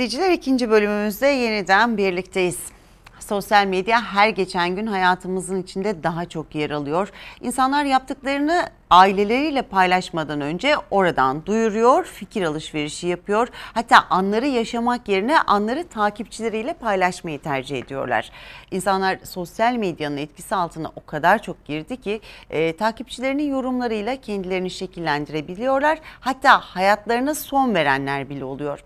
izleyiciler ikinci bölümümüzde yeniden birlikteyiz. Sosyal medya her geçen gün hayatımızın içinde daha çok yer alıyor. İnsanlar yaptıklarını aileleriyle paylaşmadan önce oradan duyuruyor, fikir alışverişi yapıyor. Hatta anları yaşamak yerine anları takipçileriyle paylaşmayı tercih ediyorlar. İnsanlar sosyal medyanın etkisi altına o kadar çok girdi ki e, takipçilerinin yorumlarıyla kendilerini şekillendirebiliyorlar. Hatta hayatlarına son verenler bile oluyor.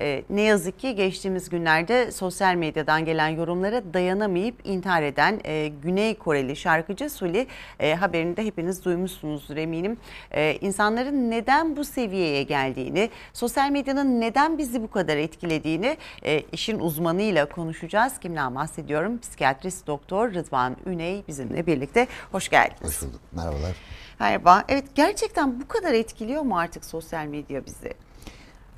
E, ne yazık ki geçtiğimiz günlerde sosyal medyadan gelen yorumlara dayanamayıp intihar eden e, Güney Koreli şarkıcı Suli e, haberini de hepiniz duymuşsunuzdur eminim. E, insanların neden bu seviyeye geldiğini, sosyal medyanın neden bizi bu kadar etkilediğini e, işin uzmanıyla konuşacağız. Kimden bahsediyorum? Psikiyatrist doktor Rıdvan Üney bizimle birlikte. Hoş geldiniz. Hoş bulduk. Merhabalar. Merhaba. Evet gerçekten bu kadar etkiliyor mu artık sosyal medya bizi?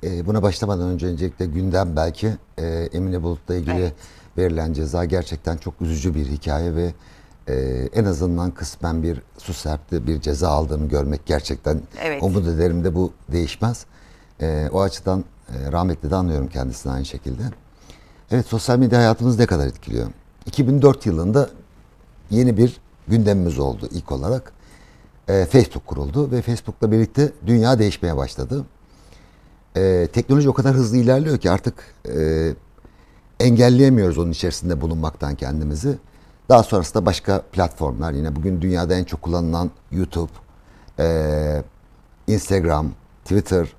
E, buna başlamadan önce öncelikle gündem belki e, Emine Bulut'la ilgili evet. verilen ceza gerçekten çok üzücü bir hikaye ve e, en azından kısmen bir su serpti bir ceza aldığını görmek gerçekten evet. umut ederim de bu değişmez. E, o açıdan e, rahmetli de anlıyorum kendisini aynı şekilde. Evet sosyal medya hayatımız ne kadar etkiliyor? 2004 yılında yeni bir gündemimiz oldu ilk olarak. E, Facebook kuruldu ve Facebook'la birlikte dünya değişmeye başladı e, teknoloji o kadar hızlı ilerliyor ki artık e, engelleyemiyoruz onun içerisinde bulunmaktan kendimizi. Daha sonrasında başka platformlar yine bugün dünyada en çok kullanılan YouTube, e, Instagram, Twitter,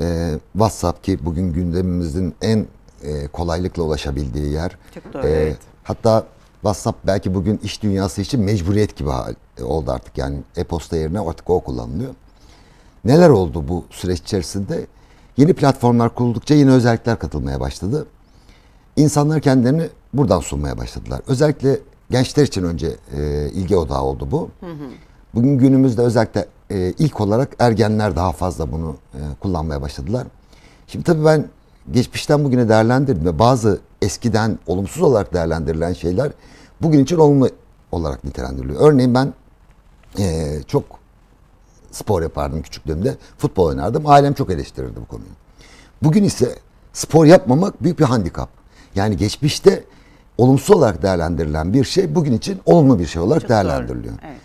e, WhatsApp ki bugün gündemimizin en e, kolaylıkla ulaşabildiği yer. Çok doğru, e, evet. Hatta WhatsApp belki bugün iş dünyası için mecburiyet gibi e, oldu artık yani e-posta yerine artık o kullanılıyor. Neler oldu bu süreç içerisinde? Yeni platformlar kuruldukça yeni özellikler katılmaya başladı. İnsanlar kendilerini buradan sunmaya başladılar. Özellikle gençler için önce e, ilgi odağı oldu bu. Hı hı. Bugün günümüzde özellikle e, ilk olarak ergenler daha fazla bunu e, kullanmaya başladılar. Şimdi tabii ben geçmişten bugüne değerlendirdim ve bazı eskiden olumsuz olarak değerlendirilen şeyler bugün için olumlu olarak nitelendiriliyor. Örneğin ben e, çok spor yapardım küçüklüğümde. Futbol oynardım. Ailem çok eleştirirdi bu konuyu. Bugün ise spor yapmamak büyük bir handikap. Yani geçmişte olumsuz olarak değerlendirilen bir şey bugün için olumlu bir şey olarak çok değerlendiriliyor. Doğru. Evet.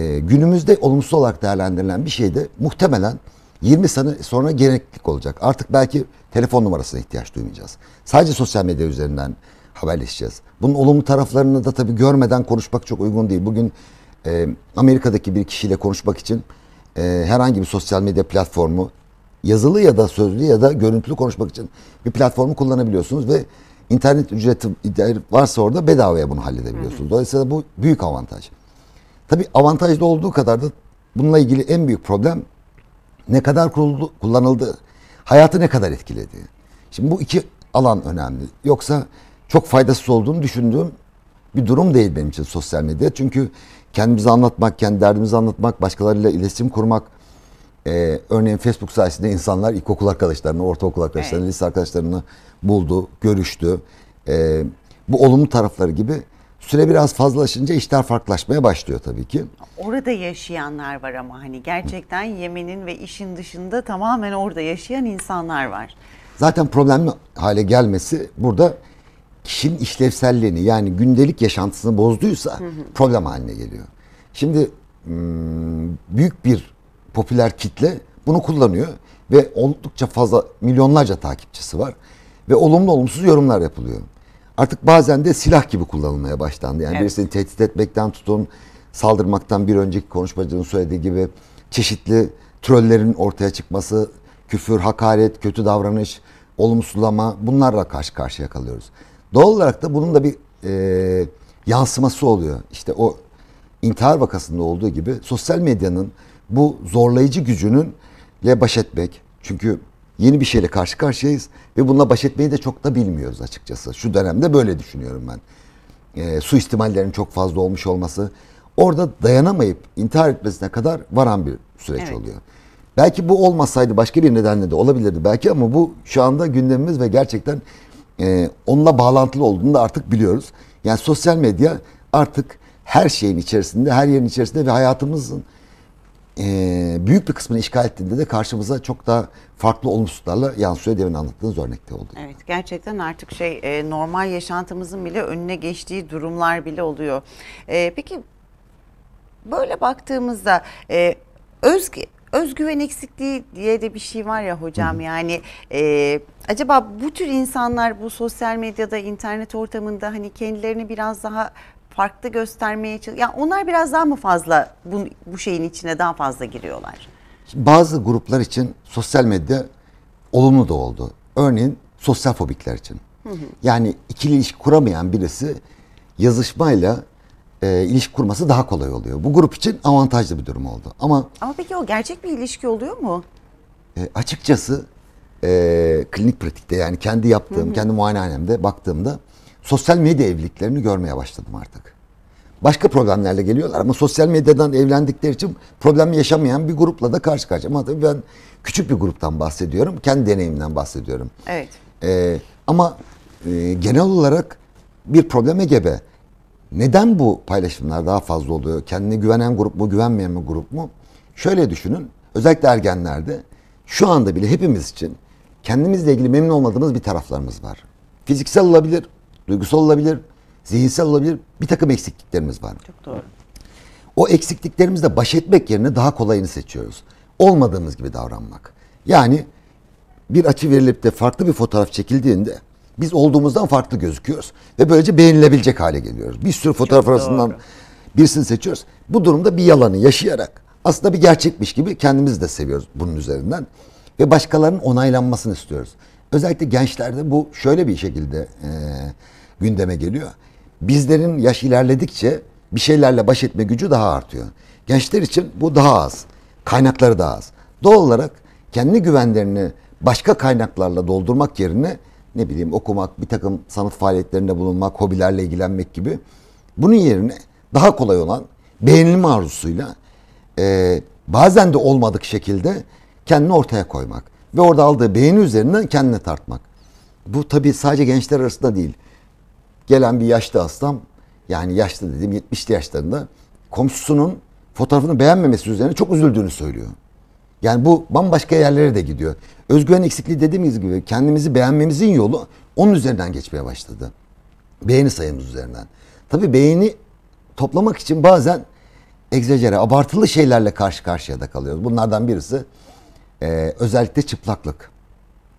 Ee, günümüzde olumsuz olarak değerlendirilen bir şey de muhtemelen 20 sene sonra gereklilik olacak. Artık belki telefon numarasına ihtiyaç duymayacağız. Sadece sosyal medya üzerinden haberleşeceğiz. Bunun olumlu taraflarını da tabii görmeden konuşmak çok uygun değil. Bugün e, Amerika'daki bir kişiyle konuşmak için e, herhangi bir sosyal medya platformu yazılı ya da sözlü ya da görüntülü konuşmak için bir platformu kullanabiliyorsunuz ve internet ücreti varsa orada bedavaya bunu halledebiliyorsunuz. Dolayısıyla bu büyük avantaj. Tabii avantajlı olduğu kadar da bununla ilgili en büyük problem ne kadar kuruldu, kullanıldı, hayatı ne kadar etkiledi. Şimdi bu iki alan önemli. Yoksa çok faydasız olduğunu düşündüğüm bir durum değil benim için sosyal medya. Çünkü kendimizi anlatmak, kendi derdimizi anlatmak, başkalarıyla iletişim kurmak. Ee, örneğin Facebook sayesinde insanlar ilkokul arkadaşlarını, ortaokul arkadaşlarını, evet. lise arkadaşlarını buldu, görüştü. Ee, bu olumlu tarafları gibi süre biraz fazlalaşınca işler farklılaşmaya başlıyor tabii ki. Orada yaşayanlar var ama hani gerçekten yemenin ve işin dışında tamamen orada yaşayan insanlar var. Zaten problemli hale gelmesi burada kişinin işlevselliğini yani gündelik yaşantısını bozduysa hı hı. problem haline geliyor. Şimdi büyük bir popüler kitle bunu kullanıyor ve oldukça fazla milyonlarca takipçisi var ve olumlu olumsuz yorumlar yapılıyor. Artık bazen de silah gibi kullanılmaya başlandı. Yani evet. birisini tehdit etmekten tutun, saldırmaktan bir önceki konuşmacının söylediği gibi çeşitli trollerin ortaya çıkması, küfür, hakaret, kötü davranış, olumsuzlama bunlarla karşı karşıya kalıyoruz. Doğal olarak da bunun da bir e, yansıması oluyor. İşte o intihar vakasında olduğu gibi sosyal medyanın bu zorlayıcı gücünün ile baş etmek. Çünkü yeni bir şeyle karşı karşıyayız ve bununla baş etmeyi de çok da bilmiyoruz açıkçası. Şu dönemde böyle düşünüyorum ben. E, suistimallerin çok fazla olmuş olması orada dayanamayıp intihar etmesine kadar varan bir süreç evet. oluyor. Belki bu olmasaydı başka bir nedenle de olabilirdi belki ama bu şu anda gündemimiz ve gerçekten e, onunla bağlantılı olduğunu da artık biliyoruz. Yani sosyal medya artık her şeyin içerisinde, her yerin içerisinde ve hayatımızın ee, büyük bir kısmını işgal ettiğinde de karşımıza çok daha farklı olumsuzlarla, yansıyor demin anlattığınız örnekte oldu. Evet gerçekten artık şey e, normal yaşantımızın bile önüne geçtiği durumlar bile oluyor. E, peki böyle baktığımızda e, öz özgüven eksikliği diye de bir şey var ya hocam Hı. yani e, acaba bu tür insanlar bu sosyal medyada internet ortamında hani kendilerini biraz daha farklı göstermeye çalışıyor. Yani onlar biraz daha mı fazla bu, bu şeyin içine daha fazla giriyorlar? Bazı gruplar için sosyal medya olumlu da oldu. Örneğin sosyal fobikler için. Hı hı. Yani ikili ilişki kuramayan birisi yazışmayla e, ilişki kurması daha kolay oluyor. Bu grup için avantajlı bir durum oldu. Ama Ama peki o gerçek bir ilişki oluyor mu? e, açıkçası e, klinik pratikte yani kendi yaptığım, kendi muayenehanemde baktığımda sosyal medya evliliklerini görmeye başladım artık. Başka problemlerle geliyorlar ama sosyal medyadan evlendikleri için problem yaşamayan bir grupla da karşı karşıya. Ama tabii ben küçük bir gruptan bahsediyorum. Kendi deneyimden bahsediyorum. Evet. Ee, ama e, genel olarak bir probleme gebe. Neden bu paylaşımlar daha fazla oluyor? Kendine güvenen grup mu, güvenmeyen mi grup mu? Şöyle düşünün, özellikle ergenlerde şu anda bile hepimiz için kendimizle ilgili memnun olmadığımız bir taraflarımız var. Fiziksel olabilir, duygusal olabilir, zihinsel olabilir bir takım eksikliklerimiz var. Çok doğru. O eksikliklerimizle baş etmek yerine daha kolayını seçiyoruz. Olmadığımız gibi davranmak. Yani bir açı verilip de farklı bir fotoğraf çekildiğinde biz olduğumuzdan farklı gözüküyoruz. Ve böylece beğenilebilecek hale geliyoruz. Bir sürü fotoğraf Çok arasından doğru. birisini seçiyoruz. Bu durumda bir yalanı yaşayarak aslında bir gerçekmiş gibi kendimizi de seviyoruz bunun üzerinden. Ve başkalarının onaylanmasını istiyoruz. Özellikle gençlerde bu şöyle bir şekilde e, gündeme geliyor. Bizlerin yaş ilerledikçe bir şeylerle baş etme gücü daha artıyor. Gençler için bu daha az. Kaynakları daha az. Doğal olarak kendi güvenlerini başka kaynaklarla doldurmak yerine ne bileyim okumak, bir takım sanat faaliyetlerinde bulunmak, hobilerle ilgilenmek gibi. Bunun yerine daha kolay olan beğenilme arzusuyla e, bazen de olmadık şekilde kendini ortaya koymak ve orada aldığı beğeni üzerinden kendini tartmak. Bu tabii sadece gençler arasında değil. Gelen bir yaşlı aslam yani yaşlı dediğim 70'li yaşlarında komşusunun fotoğrafını beğenmemesi üzerine çok üzüldüğünü söylüyor. Yani bu bambaşka yerlere de gidiyor. Özgüven eksikliği dediğimiz gibi kendimizi beğenmemizin yolu onun üzerinden geçmeye başladı. Beğeni sayımız üzerinden. Tabii beğeni toplamak için bazen egzecere, abartılı şeylerle karşı karşıya da kalıyoruz. Bunlardan birisi e, özellikle çıplaklık.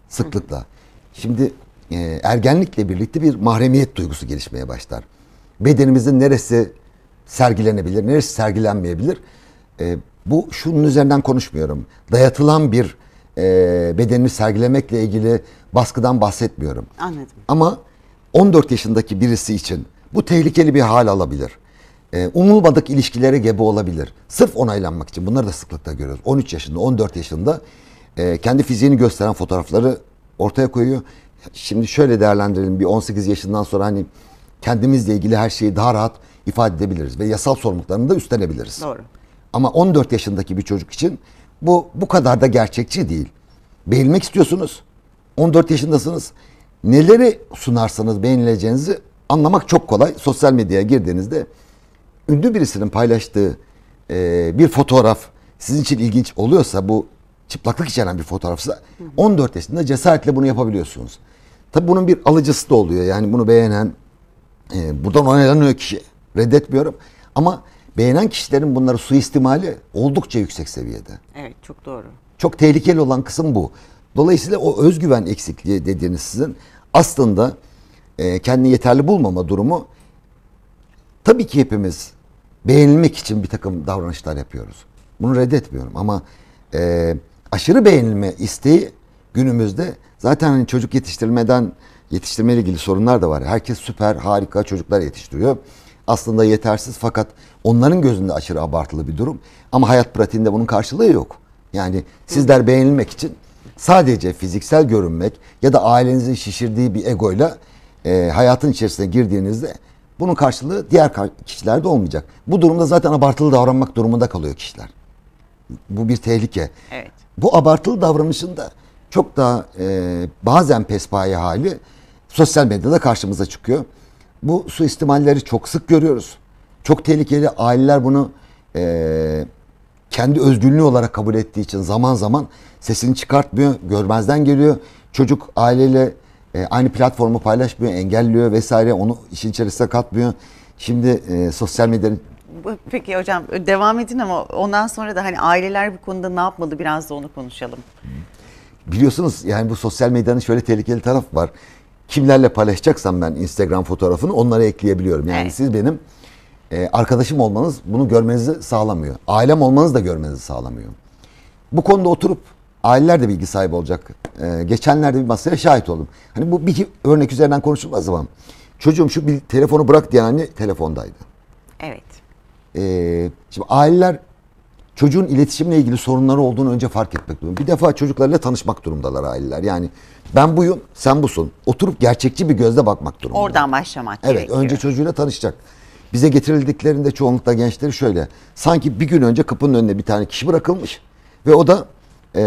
Sıklıkla. Şimdi e, ergenlikle birlikte bir mahremiyet duygusu gelişmeye başlar. Bedenimizin neresi sergilenebilir, neresi sergilenmeyebilir? E, bu şunun üzerinden konuşmuyorum. Dayatılan bir e, bedenini sergilemekle ilgili baskıdan bahsetmiyorum. Anladım. Ama 14 yaşındaki birisi için bu tehlikeli bir hal alabilir. E, umulmadık ilişkilere gebe olabilir. Sırf onaylanmak için bunları da sıklıkla görüyoruz. 13 yaşında, 14 yaşında e, kendi fiziğini gösteren fotoğrafları ortaya koyuyor. Şimdi şöyle değerlendirelim bir 18 yaşından sonra hani kendimizle ilgili her şeyi daha rahat ifade edebiliriz ve yasal sorumluluklarını da üstlenebiliriz. Doğru. Ama 14 yaşındaki bir çocuk için bu bu kadar da gerçekçi değil. Beğenmek istiyorsunuz. 14 yaşındasınız. Neleri sunarsanız beğenileceğinizi anlamak çok kolay. Sosyal medyaya girdiğinizde ünlü birisinin paylaştığı e, bir fotoğraf sizin için ilginç oluyorsa bu çıplaklık içeren bir fotoğrafsa 14 yaşında cesaretle bunu yapabiliyorsunuz. Tabi bunun bir alıcısı da oluyor. Yani bunu beğenen e, buradan onaylanıyor kişi. Reddetmiyorum. Ama beğenen kişilerin bunları suistimali oldukça yüksek seviyede. Evet çok doğru. Çok tehlikeli olan kısım bu. Dolayısıyla o özgüven eksikliği dediğiniz sizin aslında e, kendini yeterli bulmama durumu tabii ki hepimiz beğenilmek için bir takım davranışlar yapıyoruz. Bunu reddetmiyorum ama e, aşırı beğenilme isteği günümüzde zaten hani çocuk yetiştirmeden yetiştirme ile ilgili sorunlar da var. Herkes süper, harika çocuklar yetiştiriyor. Aslında yetersiz fakat Onların gözünde aşırı abartılı bir durum. Ama hayat pratiğinde bunun karşılığı yok. Yani sizler beğenilmek için sadece fiziksel görünmek ya da ailenizin şişirdiği bir egoyla e, hayatın içerisine girdiğinizde bunun karşılığı diğer kişilerde olmayacak. Bu durumda zaten abartılı davranmak durumunda kalıyor kişiler. Bu bir tehlike. Evet. Bu abartılı davranışın da çok daha e, bazen pespaye hali sosyal medyada karşımıza çıkıyor. Bu suistimalleri çok sık görüyoruz. Çok tehlikeli aileler bunu e, kendi özgünlüğü olarak kabul ettiği için zaman zaman sesini çıkartmıyor, görmezden geliyor. Çocuk aileyle e, aynı platformu paylaşmıyor, engelliyor vesaire onu işin içerisine katmıyor. Şimdi e, sosyal medyanın Peki hocam devam edin ama ondan sonra da hani aileler bu konuda ne yapmalı biraz da onu konuşalım. Biliyorsunuz yani bu sosyal medyanın şöyle tehlikeli taraf var. Kimlerle paylaşacaksam ben Instagram fotoğrafını onlara ekleyebiliyorum. Yani evet. siz benim e, arkadaşım olmanız bunu görmenizi sağlamıyor. Ailem olmanız da görmenizi sağlamıyor. Bu konuda oturup aileler de bilgi sahibi olacak. E, geçenlerde bir masaya şahit oldum. Hani bu bir örnek üzerinden konuşulmaz zaman. Çocuğum şu bir telefonu bırak diyen anne telefondaydı. Evet. E, şimdi aileler çocuğun iletişimle ilgili sorunları olduğunu önce fark etmek durumunda. Bir defa çocuklarla tanışmak durumdalar aileler. Yani ben buyum, sen busun. Oturup gerçekçi bir gözle bakmak durumunda. Oradan başlamak evet, gerekiyor. Evet, önce çocuğuyla tanışacak. Bize getirildiklerinde çoğunlukla gençleri şöyle. Sanki bir gün önce kapının önüne bir tane kişi bırakılmış. Ve o da e,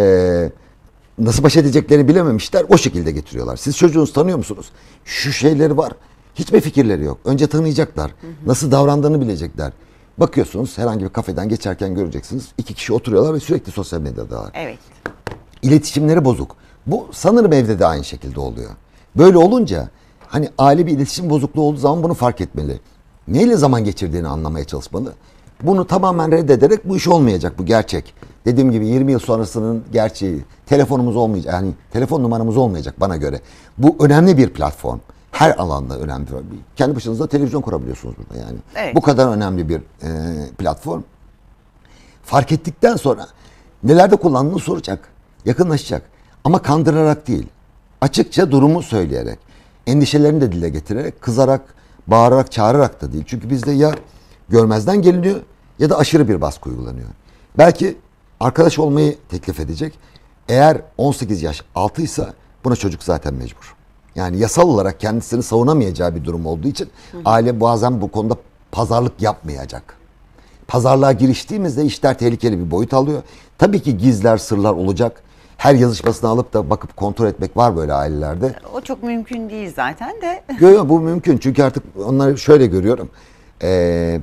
nasıl baş edeceklerini bilememişler. O şekilde getiriyorlar. Siz çocuğunuzu tanıyor musunuz? Şu şeyleri var. Hiçbir fikirleri yok. Önce tanıyacaklar. Hı hı. Nasıl davrandığını bilecekler. Bakıyorsunuz herhangi bir kafeden geçerken göreceksiniz. iki kişi oturuyorlar ve sürekli sosyal medyadalar. Evet. İletişimleri bozuk. Bu sanırım evde de aynı şekilde oluyor. Böyle olunca hani aile bir iletişim bozukluğu olduğu zaman bunu fark etmeli neyle zaman geçirdiğini anlamaya çalışmalı. Bunu tamamen reddederek bu iş olmayacak bu gerçek. Dediğim gibi 20 yıl sonrasının gerçeği telefonumuz olmayacak yani telefon numaramız olmayacak bana göre. Bu önemli bir platform. Her alanda önemli. Kendi başınıza televizyon kurabiliyorsunuz burada yani. Evet. Bu kadar önemli bir e, platform. Fark ettikten sonra nelerde kullandığını soracak. Yakınlaşacak. Ama kandırarak değil. Açıkça durumu söyleyerek. Endişelerini de dile getirerek, kızarak, bağırarak çağırarak da değil. Çünkü bizde ya görmezden geliniyor ya da aşırı bir baskı uygulanıyor. Belki arkadaş olmayı teklif edecek. Eğer 18 yaş altıysa buna çocuk zaten mecbur. Yani yasal olarak kendisini savunamayacağı bir durum olduğu için hı hı. aile bazen bu konuda pazarlık yapmayacak. Pazarlığa giriştiğimizde işler tehlikeli bir boyut alıyor. Tabii ki gizler, sırlar olacak her yazışmasını alıp da bakıp kontrol etmek var böyle ailelerde. O çok mümkün değil zaten de. Yok yok bu mümkün çünkü artık onları şöyle görüyorum. Ee,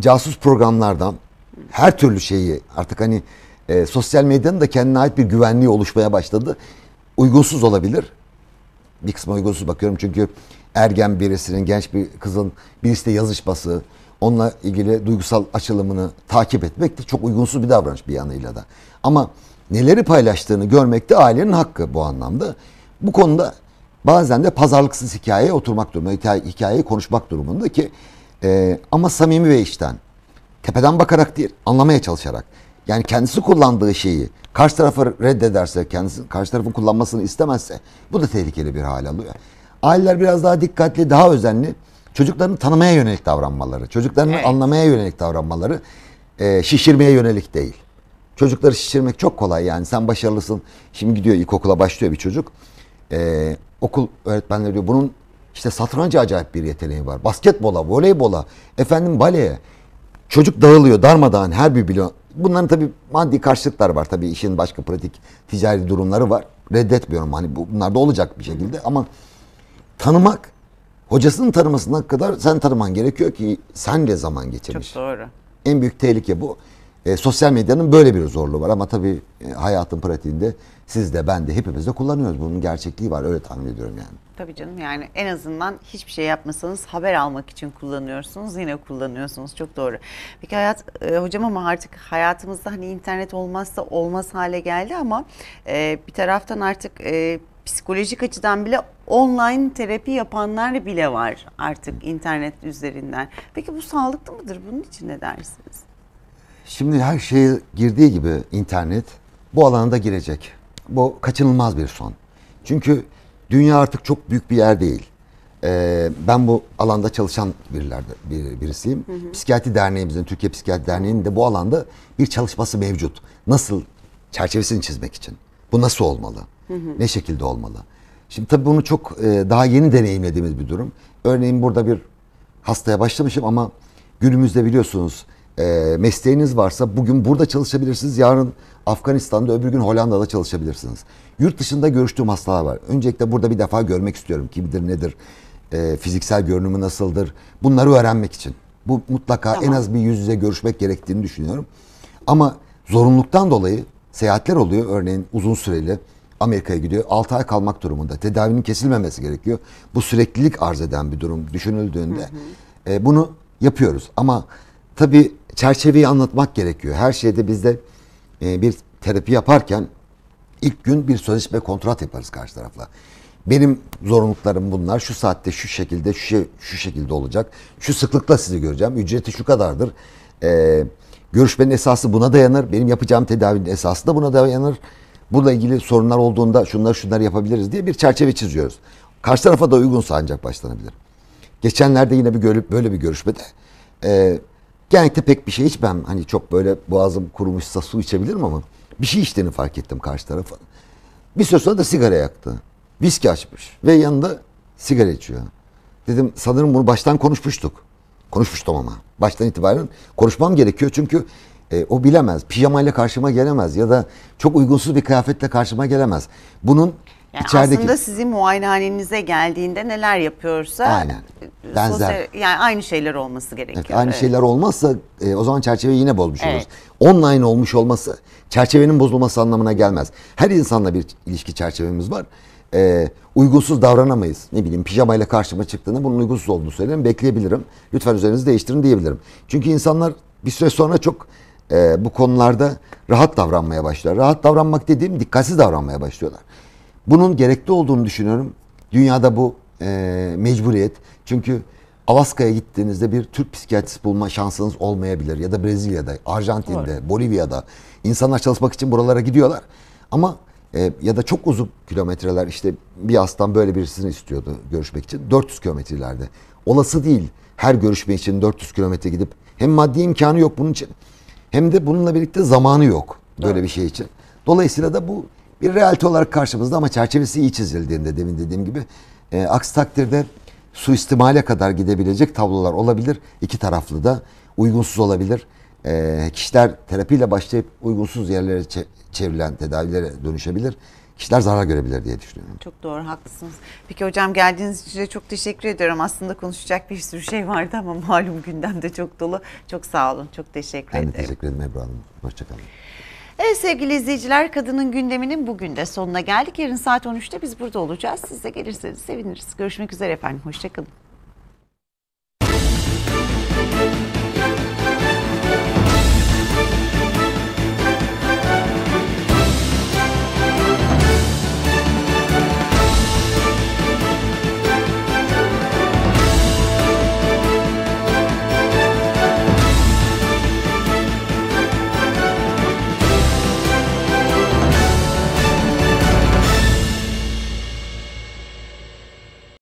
casus programlardan her türlü şeyi artık hani e, sosyal medyanın da kendine ait bir güvenliği oluşmaya başladı. Uygunsuz olabilir. Bir kısmı uygunsuz bakıyorum çünkü ergen birisinin, genç bir kızın birisiyle yazışması, onunla ilgili duygusal açılımını takip etmek de çok uygunsuz bir davranış bir yanıyla da. Ama neleri paylaştığını görmek de ailenin hakkı bu anlamda. Bu konuda bazen de pazarlıksız hikayeye oturmak durumunda, hikaye, hikayeyi konuşmak durumunda ki e, ama samimi ve içten. Tepeden bakarak değil, anlamaya çalışarak. Yani kendisi kullandığı şeyi karşı tarafı reddederse, kendisi, karşı tarafın kullanmasını istemezse bu da tehlikeli bir hal alıyor. Aileler biraz daha dikkatli, daha özenli çocuklarını tanımaya yönelik davranmaları, çocuklarını evet. anlamaya yönelik davranmaları, e, şişirmeye yönelik değil. Çocukları şişirmek çok kolay yani. Sen başarılısın. Şimdi gidiyor ilkokula başlıyor bir çocuk. Ee, okul öğretmenleri diyor bunun işte satranca acayip bir yeteneği var. Basketbola, voleybola, efendim baleye. Çocuk dağılıyor darmadağın her bir biliyor. Bunların tabii maddi karşılıklar var. Tabii işin başka pratik ticari durumları var. Reddetmiyorum hani bunlar da olacak bir şekilde ama tanımak hocasının tanımasına kadar sen tanıman gerekiyor ki sen de zaman geçirmiş. Çok doğru. En büyük tehlike bu. E, sosyal medyanın böyle bir zorluğu var ama tabii e, hayatın pratiğinde siz de ben de hepimiz de kullanıyoruz. Bunun gerçekliği var öyle tahmin ediyorum yani. Tabii canım yani en azından hiçbir şey yapmasanız haber almak için kullanıyorsunuz. Yine kullanıyorsunuz çok doğru. Peki hayat e, hocam ama artık hayatımızda hani internet olmazsa olmaz hale geldi ama e, bir taraftan artık e, psikolojik açıdan bile online terapi yapanlar bile var artık internet üzerinden. Peki bu sağlıklı mıdır? Bunun için ne dersiniz? Şimdi her şey girdiği gibi internet bu alana da girecek. Bu kaçınılmaz bir son. Çünkü dünya artık çok büyük bir yer değil. Ee, ben bu alanda çalışan birilerde bir, birisiyim. Hı hı. Psikiyatri Derneğimizin, Türkiye Psikiyatri Derneği'nin de bu alanda bir çalışması mevcut. Nasıl çerçevesini çizmek için. Bu nasıl olmalı? Hı hı. Ne şekilde olmalı? Şimdi tabii bunu çok e, daha yeni deneyimlediğimiz bir durum. Örneğin burada bir hastaya başlamışım ama günümüzde biliyorsunuz e, mesleğiniz varsa bugün burada çalışabilirsiniz. Yarın Afganistan'da öbür gün Hollanda'da çalışabilirsiniz. Yurt dışında görüştüğüm hastalar var. Öncelikle burada bir defa görmek istiyorum. Kimdir nedir? E, fiziksel görünümü nasıldır? Bunları öğrenmek için. Bu mutlaka tamam. en az bir yüz yüze görüşmek gerektiğini düşünüyorum. Ama zorunluluktan dolayı seyahatler oluyor. Örneğin uzun süreli Amerika'ya gidiyor. 6 ay kalmak durumunda. Tedavinin kesilmemesi gerekiyor. Bu süreklilik arz eden bir durum düşünüldüğünde. Hı hı. E, bunu yapıyoruz. Ama tabii çerçeveyi anlatmak gerekiyor. Her şeyde bizde e, bir terapi yaparken ilk gün bir sözleşme kontrat yaparız karşı tarafla. Benim zorunluluklarım bunlar. Şu saatte şu şekilde şu, şey, şu şekilde olacak. Şu sıklıkla sizi göreceğim. Ücreti şu kadardır. Eee Görüşmenin esası buna dayanır. Benim yapacağım tedavinin esası da buna dayanır. Bununla ilgili sorunlar olduğunda şunlar şunlar yapabiliriz diye bir çerçeve çiziyoruz. Karşı tarafa da uygunsa ancak başlanabilir. Geçenlerde yine bir görüp böyle bir görüşmede e, Genellikle pek bir şey hiç ben Hani çok böyle boğazım kurumuşsa su içebilirim ama bir şey içtiğini fark ettim karşı tarafa. Bir süre sonra da sigara yaktı. Viski açmış ve yanında sigara içiyor. Dedim sanırım bunu baştan konuşmuştuk. Konuşmuştum ama. Baştan itibaren konuşmam gerekiyor çünkü e, o bilemez. Pijamayla karşıma gelemez ya da çok uygunsuz bir kıyafetle karşıma gelemez. Bunun yani İçerideki... aslında sizin muayenehanenize geldiğinde neler yapıyorsa Aynen. Benzer. Sosyal, yani aynı şeyler olması gerekiyor. Evet, aynı evet. şeyler olmazsa e, o zaman çerçeve yine bozmuş evet. oluruz. Online olmuş olması çerçevenin bozulması anlamına gelmez. Her insanla bir ilişki çerçevemiz var. E, uygunsuz davranamayız. Ne bileyim pijamayla karşıma çıktığında bunun uygunsuz olduğunu söylerim. Bekleyebilirim. Lütfen üzerinizi değiştirin diyebilirim. Çünkü insanlar bir süre sonra çok e, bu konularda rahat davranmaya başlar. Rahat davranmak dediğim dikkatsiz davranmaya başlıyorlar. Bunun gerekli olduğunu düşünüyorum. Dünyada bu e, mecburiyet. Çünkü Alaska'ya gittiğinizde bir Türk psikiyatrist bulma şansınız olmayabilir. Ya da Brezilya'da, Arjantin'de, Var. Bolivya'da. insanlar çalışmak için buralara gidiyorlar. Ama e, ya da çok uzun kilometreler işte bir hastam böyle birisini istiyordu görüşmek için. 400 kilometrelerde. Olası değil her görüşme için 400 kilometre gidip hem maddi imkanı yok bunun için hem de bununla birlikte zamanı yok böyle evet. bir şey için. Dolayısıyla da bu bir realite olarak karşımızda ama çerçevesi iyi çizildiğinde demin dediğim gibi e, aksi takdirde suistimale kadar gidebilecek tablolar olabilir. İki taraflı da uygunsuz olabilir. E, kişiler terapiyle başlayıp uygunsuz yerlere çevrilen tedavilere dönüşebilir. Kişiler zarar görebilir diye düşünüyorum. Çok doğru haklısınız. Peki hocam geldiğiniz için de çok teşekkür ediyorum. Aslında konuşacak bir sürü şey vardı ama malum gündem de çok dolu. Çok sağ olun. Çok teşekkür ben ederim. Ben teşekkür ederim Ebru Hanım. Hoşçakalın. Evet sevgili izleyiciler kadının gündeminin bugün de sonuna geldik. Yarın saat 13'te biz burada olacağız. Siz de gelirseniz seviniriz. Görüşmek üzere efendim. Hoşçakalın.